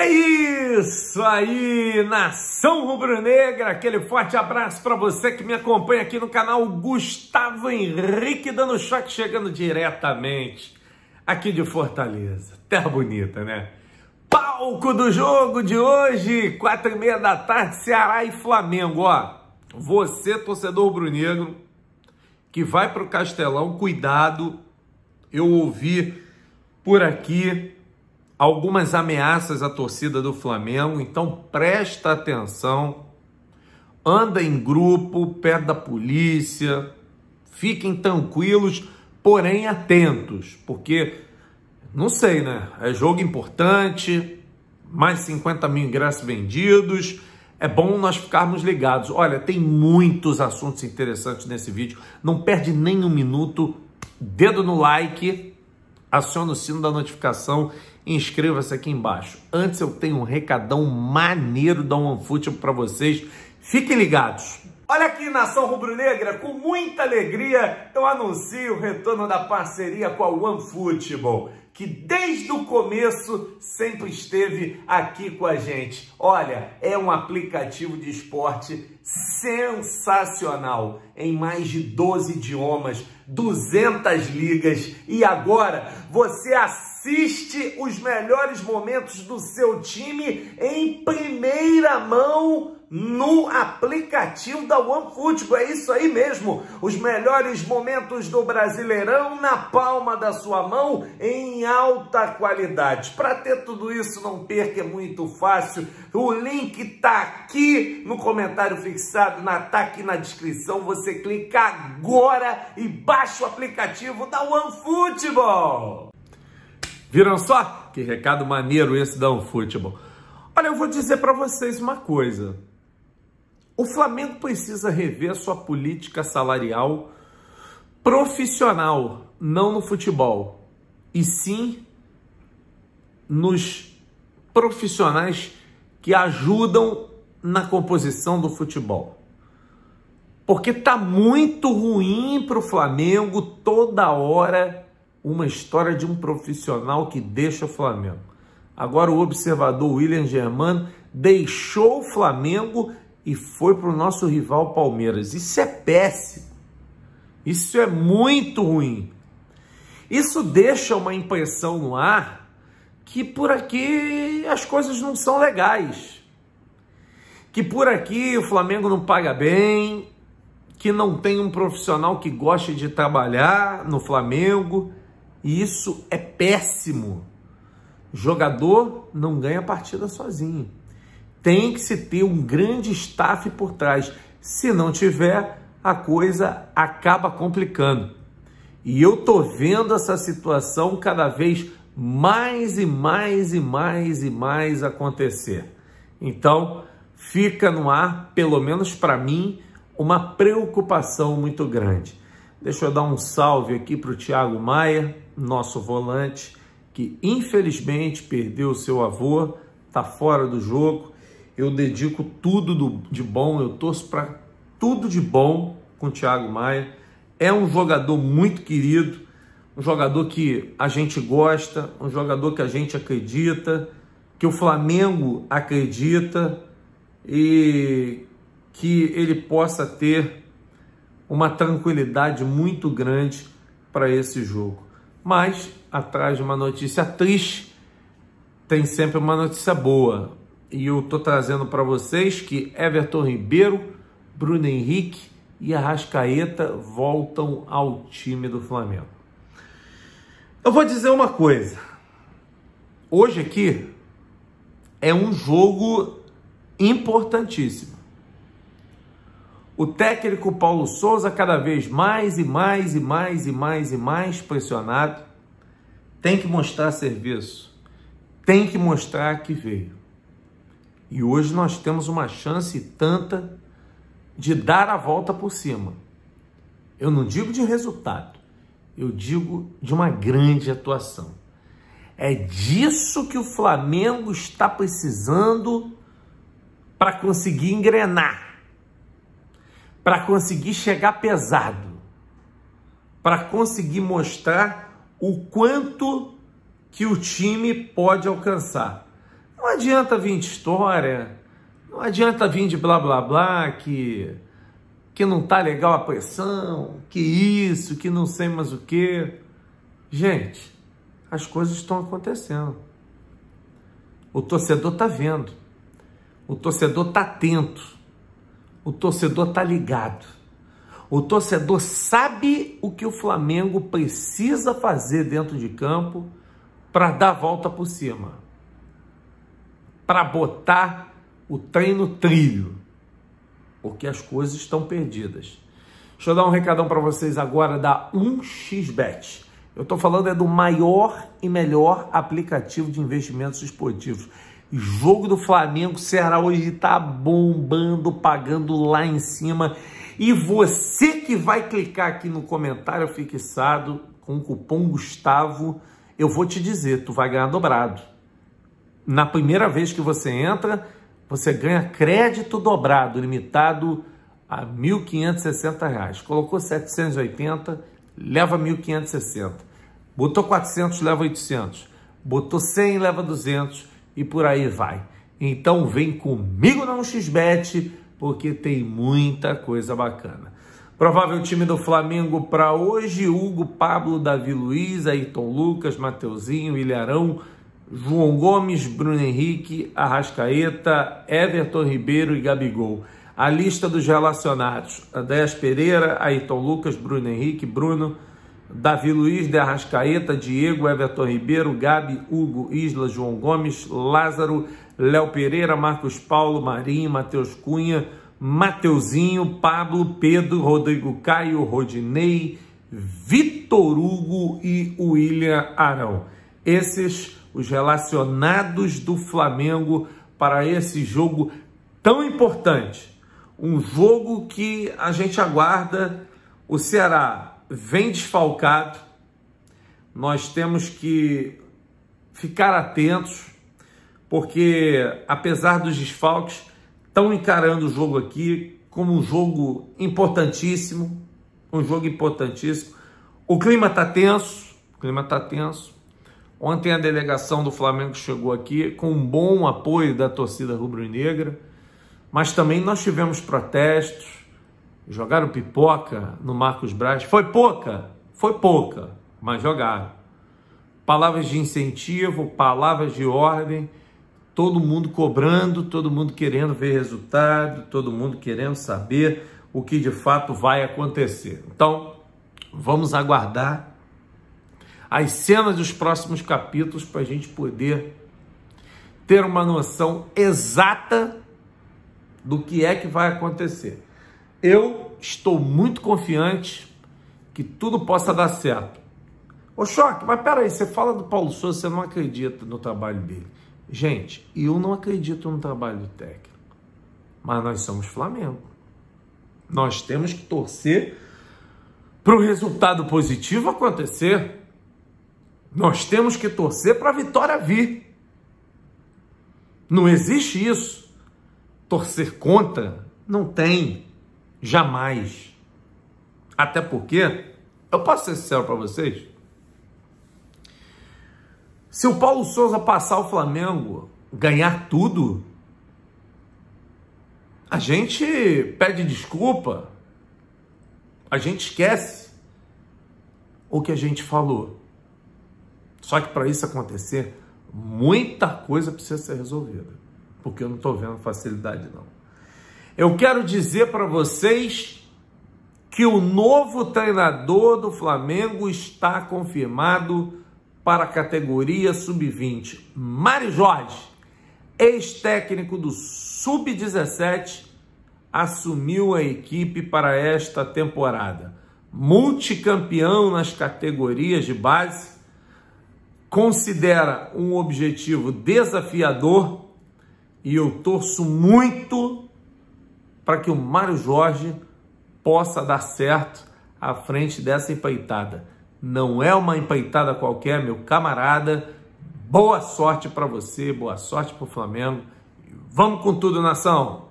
É isso aí, nação rubro-negra! Aquele forte abraço para você que me acompanha aqui no canal Gustavo Henrique, dando choque, chegando diretamente aqui de Fortaleza. Terra bonita, né? Palco do jogo de hoje, quatro e meia da tarde, Ceará e Flamengo. Ó, você, torcedor rubro-negro, que vai para o Castelão, cuidado. Eu ouvi por aqui algumas ameaças à torcida do Flamengo, então presta atenção, anda em grupo, perto da polícia, fiquem tranquilos, porém atentos, porque não sei, né? É jogo importante, mais 50 mil ingressos vendidos. É bom nós ficarmos ligados. Olha, tem muitos assuntos interessantes nesse vídeo. Não perde nem um minuto. Dedo no like, aciona o sino da notificação inscreva-se aqui embaixo. Antes eu tenho um recadão maneiro da OneFootball para vocês. Fiquem ligados. Olha aqui, nação rubro-negra, com muita alegria eu anuncio o retorno da parceria com a OneFootball que desde o começo sempre esteve aqui com a gente. Olha, é um aplicativo de esporte sensacional, em mais de 12 idiomas, 200 ligas e agora você assiste os melhores momentos do seu time em primeiro tira a mão no aplicativo da OneFootball. É isso aí mesmo. Os melhores momentos do Brasileirão na palma da sua mão, em alta qualidade. Para ter tudo isso, não perca, é muito fácil. O link está aqui no comentário fixado, na, tá aqui na descrição. Você clica agora e baixa o aplicativo da OneFootball. Viram só? Que recado maneiro esse da OneFootball. Olha, eu vou dizer para vocês uma coisa. O Flamengo precisa rever a sua política salarial profissional, não no futebol, e sim nos profissionais que ajudam na composição do futebol. Porque tá muito ruim para o Flamengo toda hora uma história de um profissional que deixa o Flamengo. Agora o observador William Germano deixou o Flamengo e foi para o nosso rival Palmeiras. Isso é péssimo. Isso é muito ruim. Isso deixa uma impressão no ar que por aqui as coisas não são legais. Que por aqui o Flamengo não paga bem, que não tem um profissional que goste de trabalhar no Flamengo, e isso é péssimo. Jogador não ganha partida sozinho. Tem que se ter um grande staff por trás. Se não tiver, a coisa acaba complicando. E eu tô vendo essa situação cada vez mais e mais e mais e mais acontecer. Então, fica no ar, pelo menos para mim, uma preocupação muito grande. Deixa eu dar um salve aqui para o Thiago Maia, nosso volante, que infelizmente perdeu seu avô, está fora do jogo. Eu dedico tudo do, de bom, eu torço para tudo de bom com o Thiago Maia. É um jogador muito querido, um jogador que a gente gosta, um jogador que a gente acredita, que o Flamengo acredita e que ele possa ter uma tranquilidade muito grande para esse jogo. Mas atrás de uma notícia triste, tem sempre uma notícia boa. E eu tô trazendo para vocês que Everton Ribeiro, Bruno Henrique e Arrascaeta voltam ao time do Flamengo. Eu vou dizer uma coisa. Hoje aqui é um jogo importantíssimo. O técnico Paulo Souza cada vez mais e mais e mais e mais e mais pressionado tem que mostrar serviço, tem que mostrar que veio. E hoje nós temos uma chance tanta de dar a volta por cima. Eu não digo de resultado, eu digo de uma grande atuação. É disso que o Flamengo está precisando para conseguir engrenar, para conseguir chegar pesado, para conseguir mostrar o quanto que o time pode alcançar. Não adianta vir de história, não adianta vir de blá blá blá que que não tá legal a pressão, que isso, que não sei mais o que. Gente, as coisas estão acontecendo. O torcedor tá vendo. O torcedor tá atento. O torcedor tá ligado. O torcedor sabe o que o Flamengo precisa fazer dentro de campo para dar a volta por cima, para botar o trem no trilho, porque as coisas estão perdidas. Deixa eu dar um recadão para vocês agora da 1xBet. Eu estou falando é do maior e melhor aplicativo de investimentos esportivos. Jogo do Flamengo, Ceará hoje está bombando, pagando lá em cima. E você que vai clicar aqui no comentário fixado com o cupom Gustavo, eu vou te dizer, tu vai ganhar dobrado. Na primeira vez que você entra, você ganha crédito dobrado, limitado a R$ 1.560. Colocou 780, leva 1.560. Botou 400, leva 800. Botou 100, leva 200 e por aí vai. Então vem comigo na 1xBet, porque tem muita coisa bacana. Provável time do Flamengo para hoje: Hugo, Pablo, Davi Luiz, Ayrton Lucas, Mateuzinho, Ilharão, João Gomes, Bruno Henrique, Arrascaeta, Everton Ribeiro e Gabigol. A lista dos relacionados: Andréas Pereira, Ayrton Lucas, Bruno Henrique, Bruno, Davi Luiz, De Arrascaeta, Diego, Everton Ribeiro, Gabi, Hugo, Isla, João Gomes, Lázaro, Léo Pereira, Marcos Paulo, Marinho, Matheus Cunha, Mateuzinho, Pablo, Pedro, Rodrigo Caio, Rodinei, Vitor Hugo e William Arão. Esses os relacionados do Flamengo para esse jogo tão importante. Um jogo que a gente aguarda o Ceará vem desfalcado, nós temos que ficar atentos, porque apesar dos desfalques, estão encarando o jogo aqui como um jogo importantíssimo, um jogo importantíssimo. O clima está tenso, o clima está tenso. Ontem a delegação do Flamengo chegou aqui com um bom apoio da torcida rubro-negra, mas também nós tivemos protestos, Jogaram pipoca no Marcos Braz. Foi pouca, foi pouca, mas jogaram. Palavras de incentivo, palavras de ordem, todo mundo cobrando, todo mundo querendo ver resultado, todo mundo querendo saber o que de fato vai acontecer. Então, vamos aguardar as cenas dos próximos capítulos para a gente poder ter uma noção exata do que é que vai acontecer. Eu estou muito confiante que tudo possa dar certo. Ô Choque, mas peraí, você fala do Paulo Souza, você não acredita no trabalho dele. Gente, eu não acredito no trabalho do técnico, mas nós somos Flamengo. Nós temos que torcer para o resultado positivo acontecer. Nós temos que torcer para a vitória vir. Não existe isso. Torcer contra não tem. Jamais. Até porque, eu posso ser sincero para vocês, se o Paulo Souza passar o Flamengo, ganhar tudo, a gente pede desculpa, a gente esquece o que a gente falou. Só que para isso acontecer, muita coisa precisa ser resolvida, porque eu não estou vendo facilidade não. Eu quero dizer para vocês que o novo treinador do Flamengo está confirmado para a categoria sub-20. Mário Jorge, ex-técnico do sub-17, assumiu a equipe para esta temporada. Multicampeão nas categorias de base, considera um objetivo desafiador e eu torço muito para que o Mário Jorge possa dar certo à frente dessa empeitada. Não é uma empeitada qualquer, meu camarada. Boa sorte para você, boa sorte para o Flamengo. Vamos com tudo, nação!